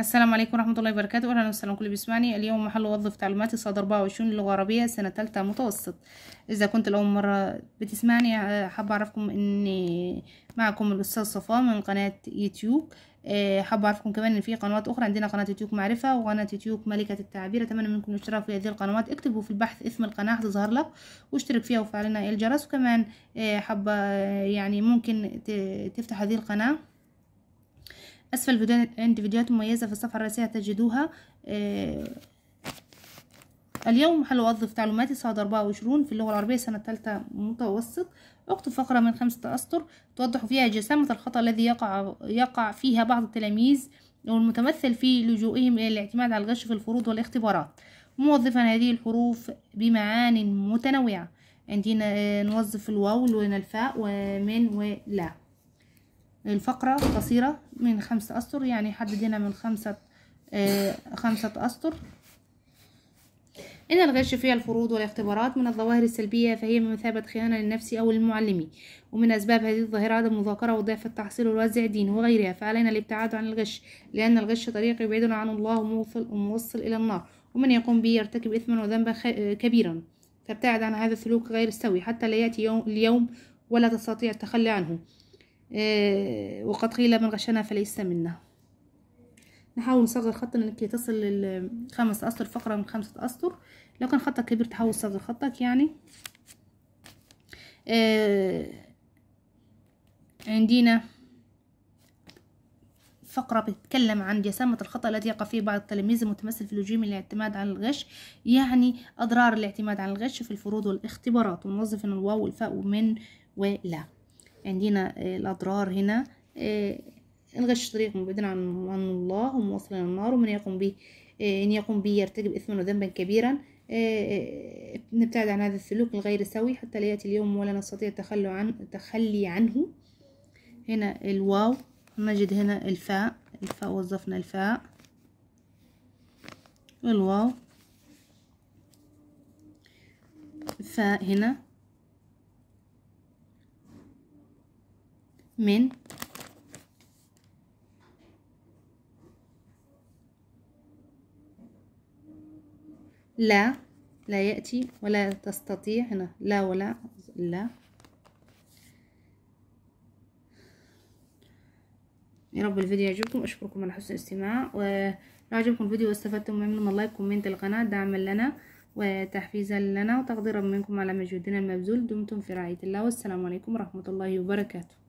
السلام عليكم ورحمة الله وبركاته أهلا وسهلا كل بيسمعني اليوم محل وظف تعليماتي صاد 24 للغة العربية سنة تالتة متوسط إذا كنت لأول مرة بتسمعني آه، حابة أعرفكم إن معكم الأستاذ صفاء من قناة يوتيوب آه، حابة أعرفكم كمان إن في قنوات أخرى عندنا قناة يوتيوب معرفة وقناة يوتيوب ملكة التعبير أتمنى منكم الاشتراك في هذه القنوات اكتبوا في البحث اسم القناة هتظهر لك واشترك فيها وفعلنا الجرس وكمان آه، حابة يعني ممكن تفتح هذه القناة أسفل الفيديو عندي فيديوهات مميزة في الصفحة الرئيسية تجدوها آه، اليوم هلوظف تعليماتي صاد 24 في اللغة العربية سنة ثالثة متوسط اكتب فقرة من خمسة أسطر توضح فيها جسامة الخطأ الذي يقع, يقع فيها بعض التلاميذ والمتمثل في لجوئهم إلى الاعتماد على الغش في الفروض والاختبارات موظفا هذه الحروف بمعان متنوعة عندنا آه، نوظف الواو والفاء ومن ولا الفقرة قصيرة من خمسة أسطر يعني حددنا من خمسة آه، خمسة أسطر إن الغش فيها الفروض والاختبارات من الظواهر السلبية فهي بمثابة خيانة للنفس أو المعلم ومن أسباب هذه الظاهرة عدم المذاكرة وضعف التحصيل والوزع الدين وغيرها فعلينا الابتعاد عن الغش لأن الغش طريق يبعدنا عن الله وموصل وموصل إلى النار ومن يقوم به يرتكب إثما وذنبا آه، كبيرا فابتعد عن هذا السلوك غير السوي حتى لا يأتي يوم اليوم ولا تستطيع التخلي عنه إيه، وقد قيل من غشنا فليس منا نحاول نصغر خطنا لكي تصل للخمس أسطر فقرة من خمسة أسطر لو كان خطك كبير تحاول تصغر خطك يعني آه عندنا فقرة بتتكلم عن جسامة الخطأ الذي يقع فيه بعض التلاميذ المتمثل في الهجوم الاعتماد على الغش يعني أضرار الاعتماد على الغش في الفروض والاختبارات ونوظف الواو والفاء ومن ولا عندنا آه، الأضرار هنا الغش آه، طريق مبعدا عن الله ومواصلا النار ومن يقوم به آه، إن يقوم به يرتكب إثما وذنبا كبيرا نبتعد عن هذا السلوك الغير سوي حتى لا يأتي اليوم ولا نستطيع التخلي عن التخلي عنه هنا الواو نجد هنا الفاء الفاء وظفنا الفاء الواو فاء هنا من لا لا يأتي ولا تستطيع هنا لا ولا لا يا رب الفيديو يعجبكم اشكركم على حسن الاستماع ولو عجبكم الفيديو واستفدتم منه من لايك كومنت القناة دعما لنا وتحفيزا لنا وتقديرا منكم على مجهودنا المبذول دمتم في رعاية الله والسلام عليكم ورحمة الله وبركاته